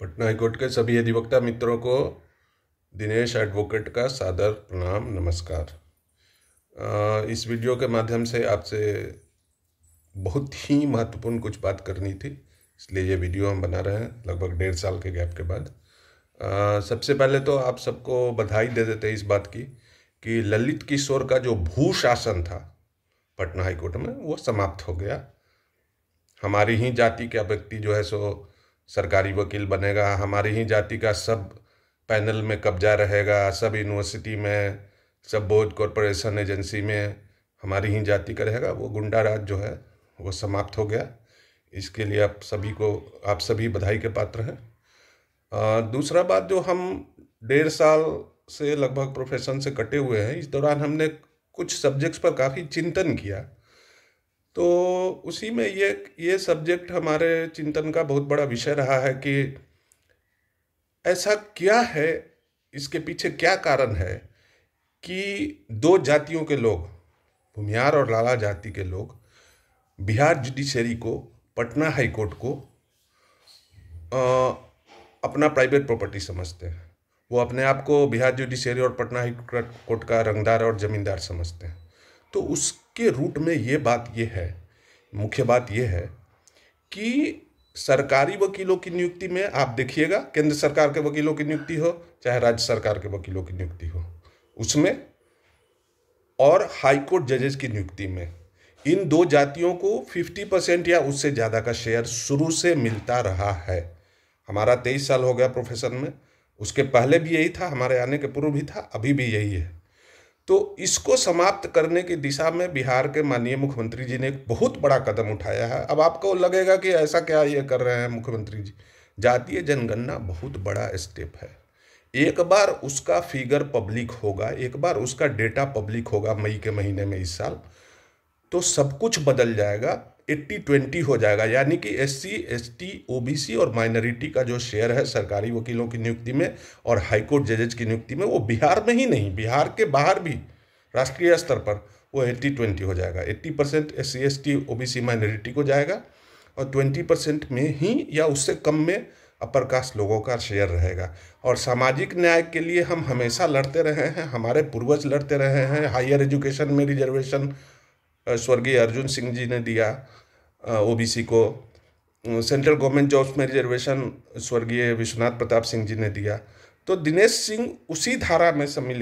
Patna high court के सभी अधिवक्ता मित्रों को दिनेश एडवोकेट का सादर प्रणाम नमस्कार इस वीडियो के माध्यम से आपसे बहुत ही महत्वपूर्ण कुछ बात करनी थी इसलिए ये वीडियो हम बना रहे हैं लगभग डेढ़ साल के गैप के बाद सबसे पहले तो आप सबको बधाई दे देते हैं इस बात की कि ललित किशोर का जो भू शासन था पटना हाईकोर्ट में वो समाप्त हो गया हमारी ही जाति के व्यक्ति जो है सो सरकारी वकील बनेगा हमारी ही जाति का सब पैनल में कब्जा रहेगा सब यूनिवर्सिटी में सब बोर्ड कॉरपोरेशन एजेंसी में हमारी ही जाति का रहेगा वो गुंडा राज जो है वो समाप्त हो गया इसके लिए आप सभी को आप सभी बधाई के पात्र हैं दूसरा बात जो हम डेढ़ साल से लगभग प्रोफेशन से कटे हुए हैं इस दौरान हमने कुछ सब्जेक्ट्स पर काफ़ी चिंतन किया तो उसी में ये ये सब्जेक्ट हमारे चिंतन का बहुत बड़ा विषय रहा है कि ऐसा क्या है इसके पीछे क्या कारण है कि दो जातियों के लोग भूमिहार और लाला जाति के लोग बिहार जुडिशरी को पटना हाई कोर्ट को आ, अपना प्राइवेट प्रॉपर्टी समझते हैं वो अपने आप को बिहार जुडिशरी और पटना हाई कोर्ट का रंगदार और ज़मींदार समझते हैं तो उसके रूट में ये बात ये है मुख्य बात ये है कि सरकारी वकीलों की नियुक्ति में आप देखिएगा केंद्र सरकार के वकीलों की नियुक्ति हो चाहे राज्य सरकार के वकीलों की नियुक्ति हो उसमें और हाई कोर्ट जजेस की नियुक्ति में इन दो जातियों को 50 परसेंट या उससे ज़्यादा का शेयर शुरू से मिलता रहा है हमारा तेईस साल हो गया प्रोफेशन में उसके पहले भी यही था हमारे आने के पूर्व भी था अभी भी यही है तो इसको समाप्त करने की दिशा में बिहार के माननीय मुख्यमंत्री जी ने एक बहुत बड़ा कदम उठाया है अब आपको लगेगा कि ऐसा क्या ये कर रहे हैं मुख्यमंत्री जी जातीय जनगणना बहुत बड़ा स्टेप है एक बार उसका फिगर पब्लिक होगा एक बार उसका डेटा पब्लिक होगा मई के महीने में इस साल तो सब कुछ बदल जाएगा एट्टी ट्वेंटी हो जाएगा यानी कि S C S T O B C और माइनॉरिटी का जो शेयर है सरकारी वकीलों की नियुक्ति में और हाईकोर्ट जजेज की नियुक्ति में वो बिहार में ही नहीं बिहार के बाहर भी राष्ट्रीय स्तर पर वो एट्टी ट्वेंटी हो जाएगा eighty percent S C S T O B C minority को जाएगा और ट्वेंटी परसेंट में ही या उससे कम में अपर कास्ट लोगों का शेयर रहेगा और सामाजिक न्याय के लिए हम हमेशा लड़ते रहे हैं हमारे पूर्वज लड़ते रहे हैं हायर एजुकेशन में रिजर्वेशन स्वर्गीय अर्जुन सिंह जी ने दिया ओबीसी को सेंट्रल गवर्नमेंट जॉब्स में रिजर्वेशन स्वर्गीय विश्वनाथ प्रताप सिंह जी ने दिया तो दिनेश सिंह उसी धारा में सम्मिलित